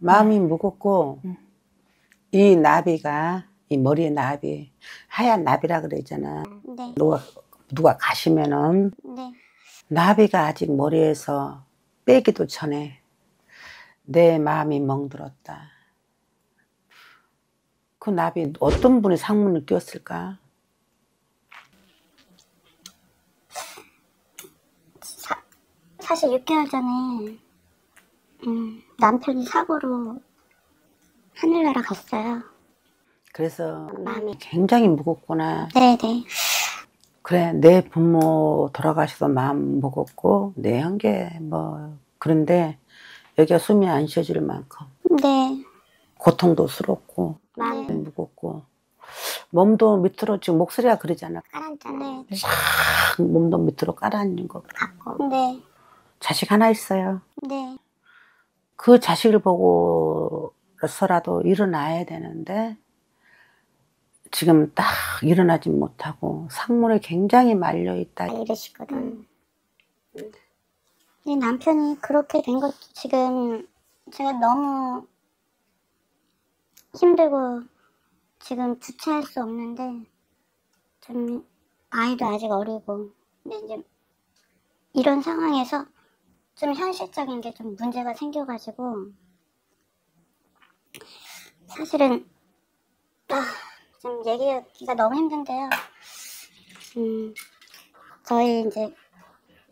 마음이 무겁고 음. 이 나비가 이 머리에 나비 하얀 나비라 그랬잖아. 네. 누가 누가 가시면은 네. 나비가 아직 머리에서 빼기도 전에 내 마음이 멍들었다. 그 나비 어떤 분이 상문을 끼웠을까? 사, 사실 6개월 전에 음, 남편이 사고로 하늘나라 갔어요. 그래서 마음이 굉장히 무겁구나. 네네. 그래 내 부모 돌아가셔서 마음 무겁고 내 한 게 뭐 그런데 여기가 숨이 안 쉬어질 만큼. 네. 고통도 스럽고 마음이 네, 무겁고 몸도 밑으로 지금 목소리가 그러잖아. 깔았잖아요. 네. 몸도 밑으로 깔아앉는 거. 같고. 네. 자식 하나 있어요. 네. 그 자식을 보고서라도 일어나야 되는데 지금 딱 일어나지 못하고 상물에 굉장히 말려 있다 이러시거든. 음. 남편이 그렇게 된 것도 지금 제가 너무 힘들고 지금 주체할 수 없는데 좀 아이도 아직 어리고 근데 이제 이런 상황에서 좀 현실적인 게 좀 문제가 생겨가지고 사실은 좀 아, 얘기하기가 너무 힘든데요. 음, 저희 이제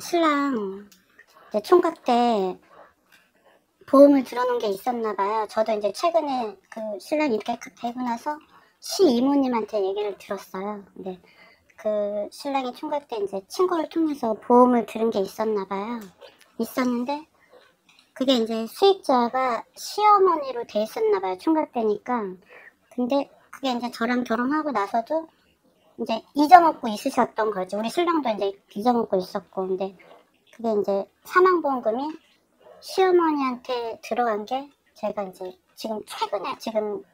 신랑 이제 총각 때 보험을 들어놓은 게 있었나 봐요. 저도 이제 최근에 그 신랑이 이렇게 되고 나서 시 이모님한테 얘기를 들었어요. 근데 그 신랑이 총각 때 이제 친구를 통해서 보험을 들은 게 있었나 봐요. 있었는데 그게 이제 수익자가 시어머니로 돼 있었나 봐요. 총각 때니까. 근데 그게 이제 저랑 결혼하고 나서도 이제 잊어먹고 있으셨던 거지. 우리 신랑도 이제 잊어먹고 있었고. 근데 그게 이제 사망보험금이 시어머니한테 들어간 게 제가 이제 지금 최근에 지금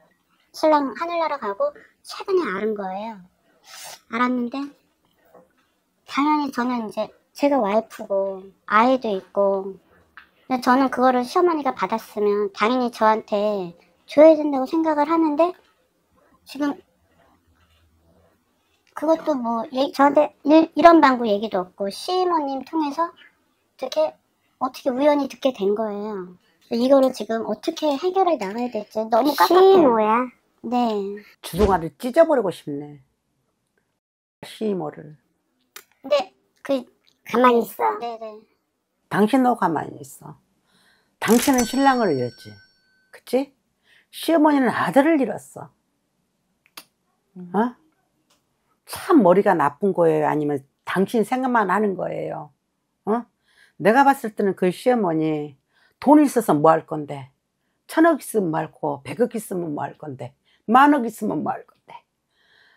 신랑 하늘나라 가고 최근에 알은 거예요. 알았는데 당연히 저는 이제 제가 와이프고 아이도 있고 근데 저는 그거를 시어머니가 받았으면 당연히 저한테 줘야 된다고 생각을 하는데 지금 그것도 뭐얘 저한테 일, 이런 방구 얘기도 없고 시머님 통해서 어떻게 어떻게 우연히 듣게 된 거예요. 이거를 지금 어떻게 해결해 나가야 될지 너무 깝깝해요. 시모야? 네. 주둥아를 찢어버리고 싶네. 시모를. 근데 네. 그 가만히 있어. 네네. 당신도 가만히 있어. 당신은 신랑을 잃었지. 그치? 시어머니는 아들을 잃었어. 어? 참 머리가 나쁜 거예요. 아니면 당신 생각만 하는 거예요. 어? 내가 봤을 때는 그 시어머니 돈 있어서 뭐 할 건데 천억 있으면 뭐 할 거고 백억 있으면 뭐 할 건데 만억 있으면 뭐 할 건데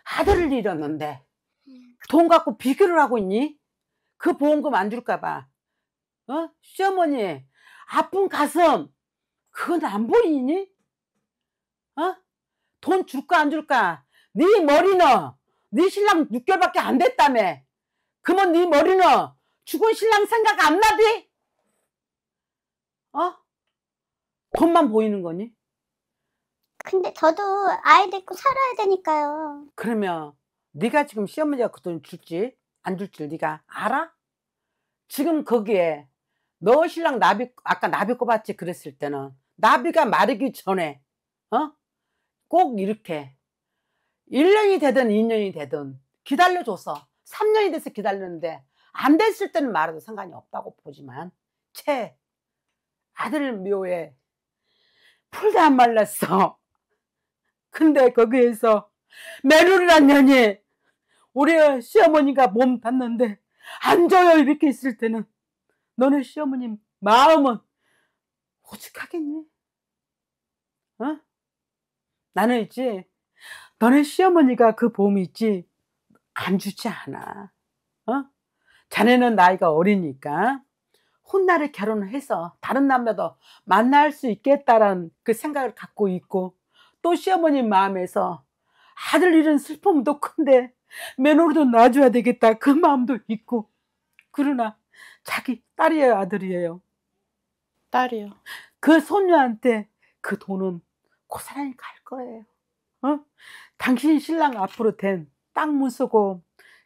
아들을 잃었는데 음. 돈 갖고 비교를 하고 있니? 그 보험금 안 줄까봐. 어? 시어머니, 아픈 가슴, 그건 안 보이니? 어? 돈 줄까 안 줄까? 네 머리 는네 신랑 6개월밖에 안 됐다며. 그러면 네 머리 는 죽은 신랑 생각 안 나디? 어? 돈만 보이는 거니? 근데 저도 아이 데리고 살아야 되니까요. 그러면 네가 지금 시어머니가 그 돈 줄지? 안줄줄 네가 알아? 지금 거기에 너 신랑 나비 아까 나비 꼽았지 그랬을 때는 나비가 마르기 전에 어? 꼭 이렇게 1년이 되든 2년이 되든 기다려줘서 3년이 돼서 기다렸는데 안 됐을 때는 말해도 상관이 없다고 보지만 채 아들 묘에 풀도 안 말랐어 근데 거기에서 메루리란 년이 우리 시어머니가 몸 닿는데 앉아요 이렇게 있을 때는 너네 시어머님 마음은 오직하겠니? 어? 나는 있지 너네 시어머니가 그 봄이 있지 안 주지 않아 어? 자네는 나이가 어리니까 훗날에 결혼해서 다른 남자도 만날 수 있겠다라는 그 생각을 갖고 있고 또시어머니 마음에서 아들 잃은 슬픔도 큰데 매너로도 놔줘야 되겠다 그 마음도 있고 그러나 자기 딸이에요 아들이에요 딸이요 그 손녀한테 그 돈은 고사란히 갈 거예요 어? 당신 신랑 앞으로 된 땅 문서고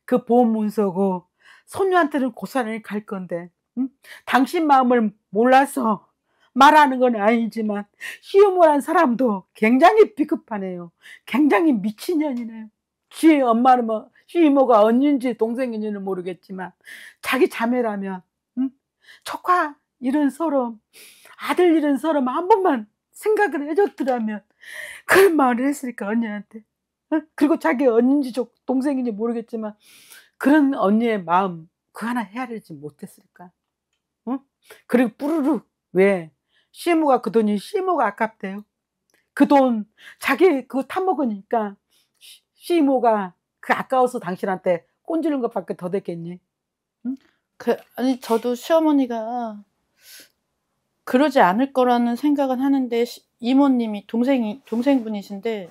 그 보험 문서고 손녀한테는 고사란히 갈 건데 응? 당신 마음을 몰라서 말하는 건 아니지만 시어머한 사람도 굉장히 비급하네요 굉장히 미친년이네요 지 엄마는 뭐, 지 이모가 언니인지 동생인지는 모르겠지만, 자기 자매라면, 응? 조카 이런 서름, 아들 이런 서름 한 번만 생각을 해줬더라면, 그런 말을 했으니까 언니한테. 응? 그리고 자기 언니인지 동생인지 모르겠지만, 그런 언니의 마음, 그 하나 헤아리지 못했을까. 응? 그리고 뿌르르, 왜? 시모가 그 돈이 시모가 아깝대요. 그 돈, 자기 그거 타먹으니까 시모가 그 아까워서 당신한테 꼰지는 것밖에 더 됐겠니? 응? 그 아니 저도 시어머니가 그러지 않을 거라는 생각은 하는데 시, 이모님이 동생이 동생분이신데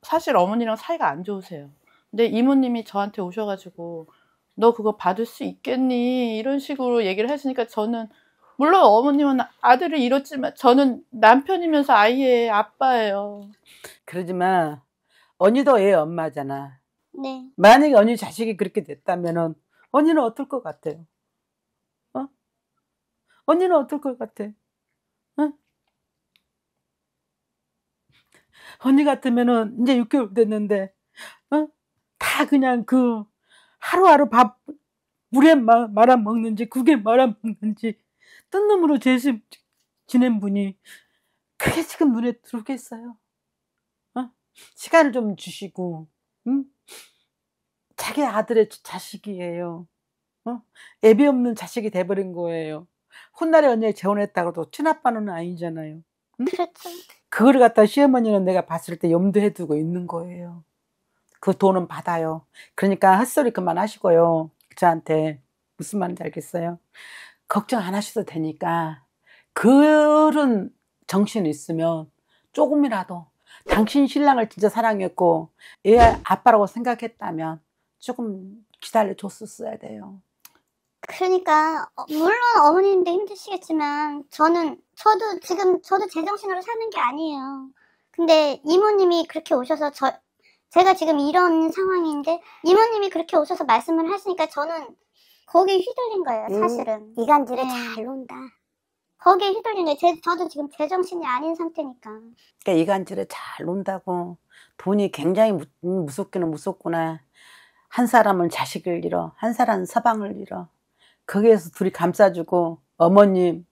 사실 어머니랑 사이가 안 좋으세요. 근데 이모님이 저한테 오셔가지고 너 그거 받을 수 있겠니 이런 식으로 얘기를 하시니까 저는 물론 어머님은 아들을 잃었지만 저는 남편이면서 아이의 아빠예요. 그러지 마. 언니도 애 엄마잖아. 네. 만약에 언니 자식이 그렇게 됐다면은 언니는 어떨 것 같아요? 어? 언니는 어떨 것 같아? 응? 어? 언니 같으면은 이제 6개월 됐는데, 어? 다 그냥 그 하루하루 밥 물에 말아 먹는지 국에 말아 먹는지 뜬 놈으로 재시 지낸 분이 그게 지금 눈에 들어오겠어요. 시간을 좀 주시고, 응? 자기 아들의 자식이에요. 어? 애비 없는 자식이 돼버린 거예요. 훗날에 언니가 재혼했다고도 친아빠는 아니잖아요. 응? 그렇죠. 그걸 갖다 시어머니는 내가 봤을 때 염두해 두고 있는 거예요. 그 돈은 받아요. 그러니까 헛소리 그만하시고요. 저한테 무슨 말인지 알겠어요? 걱정 안 하셔도 되니까 그런 정신 있으면 조금이라도 당신 신랑을 진짜 사랑했고 애 아빠라고 생각했다면 조금 기다려줬었어야 돼요. 그러니까 어, 물론 어머님도 힘드시겠지만 저는 저도 지금 저도 제정신으로 사는 게 아니에요. 근데 이모님이 그렇게 오셔서 저 제가 지금 이런 상황인데 이모님이 그렇게 오셔서 말씀을 하시니까 저는 거기 휘둘린 거예요, 음, 사실은. 음, 이간질에 네. 잘 논다. 거기에 휘둘리네. 제, 저도 지금 제정신이 아닌 상태니까. 그러니까 이간질에 잘 논다고 돈이 굉장히 무, 음, 무섭기는 무섭구나. 한 사람은 자식을 잃어, 한 사람은 사방을 잃어. 거기에서 둘이 감싸주고 어머님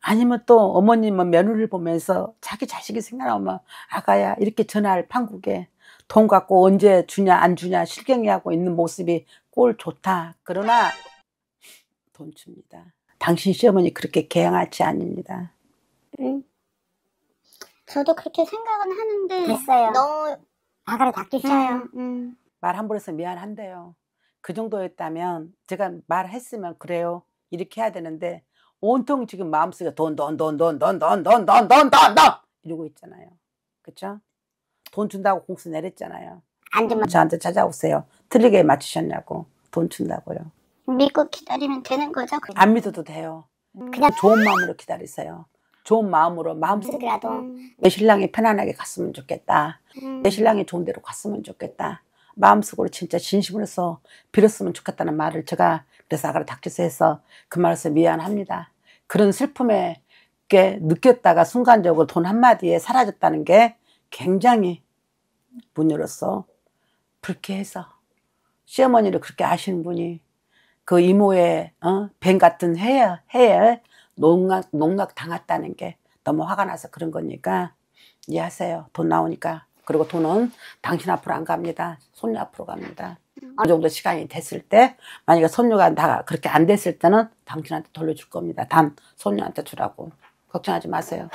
아니면 또 어머님은 뭐 며느리를 보면서 자기 자식이 생각나면 아가야 이렇게 전화할 판국에 돈 갖고 언제 주냐 안 주냐 실경이하고 있는 모습이 꼴 좋다. 그러나 돈 줍니다. 당신 시어머니 그렇게 개양하지 아닙니다. 응. 저도 그렇게 생각은 하는데 됐어요. 너무 아가리 바뀌셔요. 음, 음. 말 함부로 해서 미안한데요. 그 정도였다면 제가 말했으면 그래요. 이렇게 해야 되는데 온통 지금 마음속에 돈 돈 돈 돈 돈 돈 돈 돈 돈 돈 돈 이러고 있잖아요. 그쵸? 돈 준다고 공수 내렸잖아요. 안 주면 저한테 찾아오세요. 틀리게 맞추셨냐고. 돈 준다고요. 믿고 기다리면 되는 거죠? 안 믿어도 돼요. 음. 그냥 좋은 마음으로 기다리세요. 좋은 마음으로 마음속이라도 음. 내 신랑이 편안하게 갔으면 좋겠다. 음. 내 신랑이 좋은 데로 갔으면 좋겠다. 마음속으로 진짜 진심으로서 빌었으면 좋겠다는 말을 제가 그래서 아가리 닥치스에서 그 말에서 미안합니다. 그런 슬픔에 게 느꼈다가 순간적으로 돈 한마디에 사라졌다는 게 굉장히 분으로서 불쾌해서 시어머니를 그렇게 아시는 분이 그 이모의 어? 뱀 같은 해야해야 농락 농락 당했다는 게 너무 화가 나서 그런 거니까 이해하세요. 돈 나오니까 그리고 돈은 당신 앞으로 안 갑니다. 손녀 앞으로 갑니다. 음. 어느 정도 시간이 됐을 때 만약에 손녀가 다 그렇게 안 됐을 때는 당신한테 돌려줄 겁니다. 단 손녀한테 주라고 걱정하지 마세요.